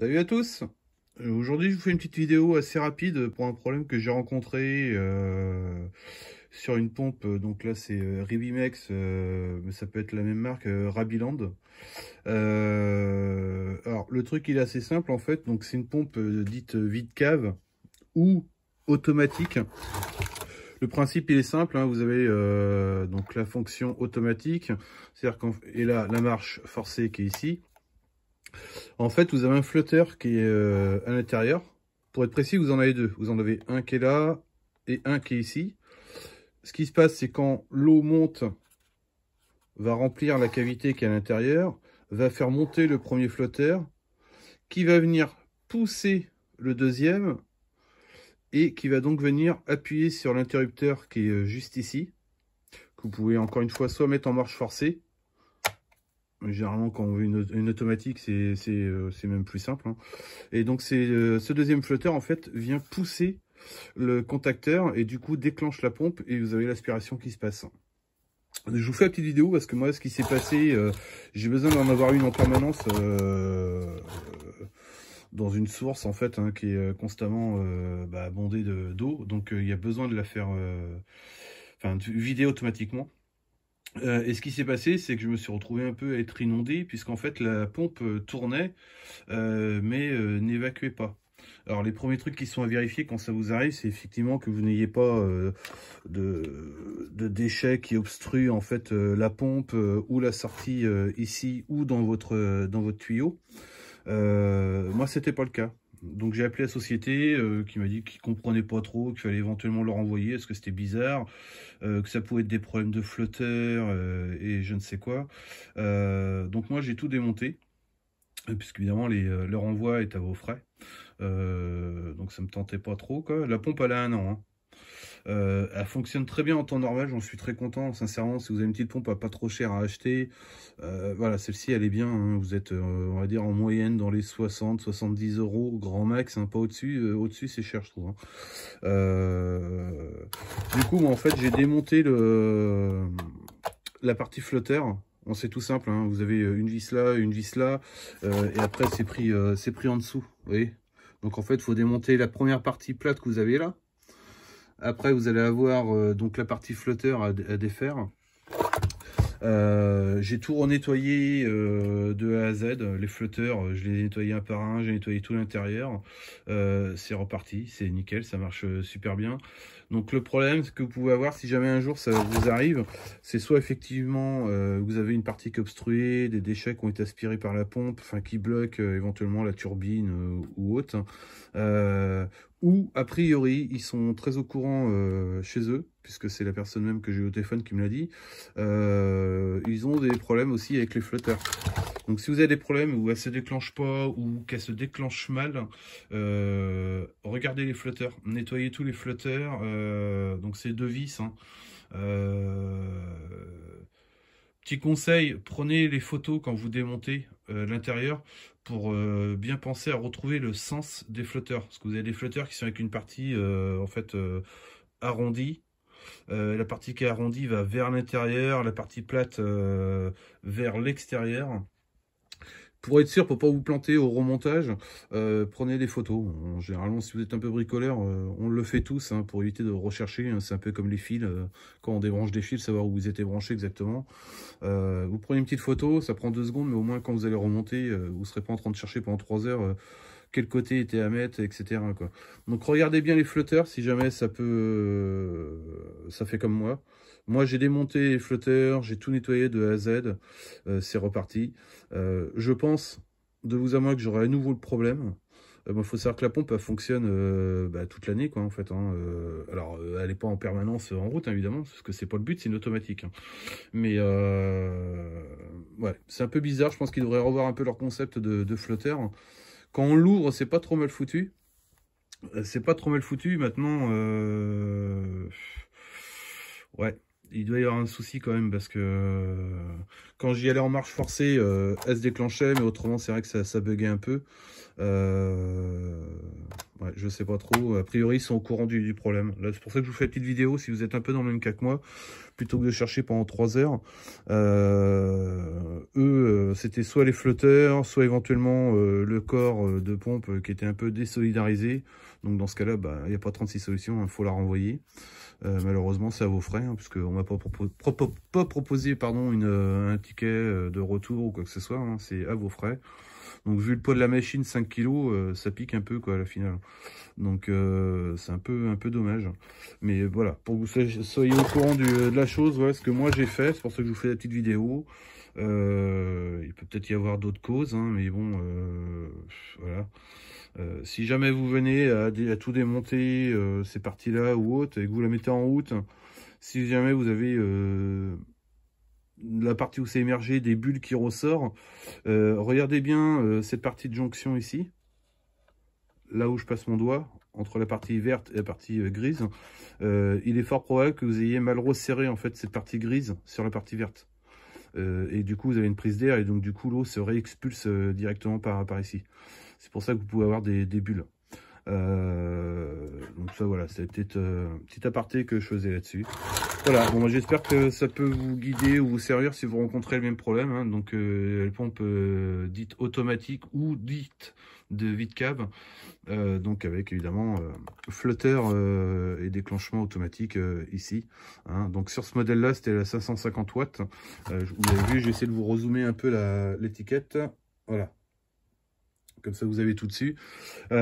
Salut à tous euh, Aujourd'hui je vous fais une petite vidéo assez rapide pour un problème que j'ai rencontré euh, sur une pompe, euh, donc là c'est mais ça peut être la même marque, Rabiland. alors le truc il est assez simple en fait, donc c'est une pompe dite vide cave ou automatique. Le principe il est simple, hein. vous avez donc la fonction automatique, c'est-à-dire et là la marche forcée qui est ici, en fait, vous avez un flotteur qui est euh, à l'intérieur. Pour être précis, vous en avez deux. Vous en avez un qui est là et un qui est ici. Ce qui se passe, c'est quand l'eau monte, va remplir la cavité qui est à l'intérieur, va faire monter le premier flotteur, qui va venir pousser le deuxième, et qui va donc venir appuyer sur l'interrupteur qui est euh, juste ici, que vous pouvez encore une fois soit mettre en marche forcée, Généralement, quand on veut une, automatique, euh, c'est même plus simple. Hein. Et donc, c'est euh, ce deuxième flotteur, en fait, vient pousser le contacteur et du coup déclenche la pompe et vous avez l'aspiration qui se passe. Je vous fais la petite vidéo parce que moi, ce qui s'est passé, euh, j'ai besoin d'en avoir une en permanence dans une source en fait hein, qui est constamment bah, bondée d'eau. donc, il y a besoin de la faire enfin, vider automatiquement. Euh, et ce qui s'est passé, c'est que je me suis retrouvé un peu à être inondé, puisqu'en fait la pompe euh, tournait, euh, mais n'évacuait pas. Alors les premiers trucs qui sont à vérifier quand ça vous arrive, c'est effectivement que vous n'ayez pas de, déchets qui obstruent en fait la pompe ou la sortie ici ou dans votre, dans votre tuyau. moi c'était pas le cas. Donc j'ai appelé la société euh, qui m'a dit qu'ils comprenaient pas trop, qu'il fallait éventuellement le renvoyer, parce que c'était bizarre, euh, que ça pouvait être des problèmes de flotteur, euh, et je ne sais quoi. donc moi j'ai tout démonté, puisqu'évidemment leur envoi est à vos frais. donc ça me tentait pas trop quoi. La pompe elle a un an. Hein. Euh, elle fonctionne très bien en temps normal, j'en suis très content. Sincèrement, si vous avez une petite pompe pas trop cher à acheter, euh, voilà, celle-ci, elle est bien. Hein, vous êtes, euh, on va dire, en moyenne dans les 60, 70 euros, grand max, hein, pas au-dessus. au-dessus, c'est cher, je trouve. Hein. Du coup, moi, en fait, j'ai démonté la partie flotteur. On c'est tout simple, vous avez une vis là, une vis là, et après c'est pris, pris en dessous, vous voyez donc en fait, il faut démonter la première partie plate que vous avez là, après, vous allez avoir euh, donc la partie flotteur à, défaire. Euh, j'ai tout renettoyé euh, de A à Z. Les flotteurs, je les ai nettoyés un par un, j'ai nettoyé tout l'intérieur. c'est reparti, c'est nickel, ça marche super bien. Donc le problème que vous pouvez avoir si jamais un jour ça vous arrive, c'est soit effectivement euh, vous avez une partie qui est obstruée, des déchets qui ont été aspirés par la pompe, enfin qui bloquent euh, éventuellement la turbine euh, ou autre, ou a priori ils sont très au courant chez eux, puisque c'est la personne même que j'ai au téléphone qui me l'a dit, ils ont des problèmes aussi avec les flotteurs. Donc si vous avez des problèmes où elle se déclenche pas ou qu'elle se déclenche mal, euh, regardez les flotteurs, nettoyez tous les flotteurs, euh, donc c'est deux vis. Hein. Euh, petit conseil, prenez les photos quand vous démontez l'intérieur pour bien penser à retrouver le sens des flotteurs. Parce que vous avez des flotteurs qui sont avec une partie en fait arrondie. la partie qui est arrondie va vers l'intérieur, la partie plate vers l'extérieur pour être sûr, pour pas vous planter au remontage, euh, prenez des photos. généralement, si vous êtes un peu bricoleur, euh, on le fait tous hein, pour éviter de rechercher. Hein, c'est un peu comme les fils. Euh, quand on débranche des fils, savoir où ils étaient branchés exactement. vous prenez une petite photo, ça prend deux secondes, mais au moins quand vous allez remonter, vous ne serez pas en train de chercher pendant trois heures quel côté était à mettre, etc. Donc regardez bien les flotteurs si jamais ça peut, ça fait comme moi. Moi, j'ai démonté les flotteurs, j'ai tout nettoyé de A à Z. Euh, c'est reparti. Euh, je pense, de vous à moi, que j'aurai à nouveau le problème. Euh, Il faut savoir que la pompe fonctionne bah, toute l'année, quoi, en fait. Hein. alors, elle n'est pas en permanence en route, hein, évidemment, parce que c'est pas le but, c'est une automatique. Hein. Mais ouais, c'est un peu bizarre. Je pense qu'ils devraient revoir un peu leur concept de, de flotteur. Quand on l'ouvre, c'est pas trop mal foutu. C'est pas trop mal foutu. Maintenant, ouais il doit y avoir un souci quand même parce que euh, quand j'y allais en marche forcée, elle euh, se déclenchait, mais autrement c'est vrai que ça, ça buguait un peu. Je euh, ne je sais pas trop. A priori, ils sont au courant du, problème. C'est pour ça que je vous fais une petite vidéo si vous êtes un peu dans le même cas que moi, plutôt que de chercher pendant 3 heures. eux, c'était soit les flotteurs, soit éventuellement le corps de pompe qui était un peu désolidarisé. Donc dans ce cas-là, bah, il n'y a pas 36 solutions, il hein, faut la renvoyer. Euh, malheureusement, c'est à vos frais, hein, puisqu'on ne m'a pas, proposé pardon, une, euh, un ticket euh, de retour ou quoi que ce soit, hein, c'est à vos frais. Donc vu le poids de la machine, 5 kg, euh, ça pique un peu quoi à la finale. Donc euh, c'est un peu un peu dommage. Mais euh, voilà, pour que vous soyez, au courant de la chose, voilà ce que moi j'ai fait, c'est pour ça que je vous fais la petite vidéo. il peut peut-être y avoir d'autres causes, hein, mais bon, voilà. si jamais vous venez à, à tout démonter, ces parties-là ou autres, et que vous la mettez en route, si jamais vous avez la partie où c'est émergé, des bulles qui ressortent. Euh, regardez bien euh, cette partie de jonction ici, là où je passe mon doigt, entre la partie verte et la partie euh, grise. il est fort probable que vous ayez mal resserré en fait cette partie grise sur la partie verte. et du coup, vous avez une prise d'air et donc du coup, l'eau se réexpulse directement par, par ici. C'est pour ça que vous pouvez avoir des, des bulles. donc ça, voilà, c'était un petit aparté que je faisais là-dessus. Voilà, bon, j'espère que ça peut vous guider ou vous servir si vous rencontrez le même problème. Hein. Donc, euh, pompe pompes euh, automatique ou dite de vide cab, euh, donc avec évidemment euh, flotteur et déclenchement automatique ici. Hein. Donc, sur ce modèle-là, c'était la 550 watts. vous avez vu, essayé de vous rezoomer un peu l'étiquette. Voilà, comme ça vous avez tout dessus. en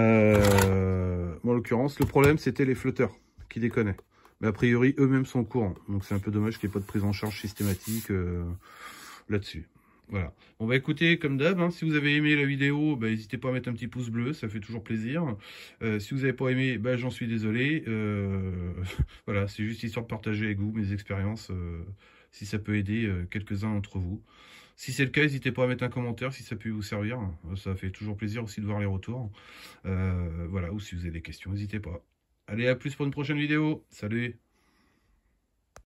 l'occurrence, le problème, c'était les flotteurs qui déconnaient. Mais a priori, eux-mêmes sont au courant. Donc c'est un peu dommage qu'il n'y ait pas de prise en charge systématique euh, là-dessus. Voilà. On va bah, écouter comme d'hab, hein, si vous avez aimé la vidéo, bah, n'hésitez pas à mettre un petit pouce bleu, ça fait toujours plaisir. Euh, si vous n'avez pas aimé, bah, j'en suis désolé. Euh, voilà, c'est juste histoire de partager avec vous mes expériences, si ça peut aider quelques-uns d'entre vous. Si c'est le cas, n'hésitez pas à mettre un commentaire si ça peut vous servir. Ça fait toujours plaisir aussi de voir les retours. voilà, ou si vous avez des questions, n'hésitez pas. Allez, à plus pour une prochaine vidéo. Salut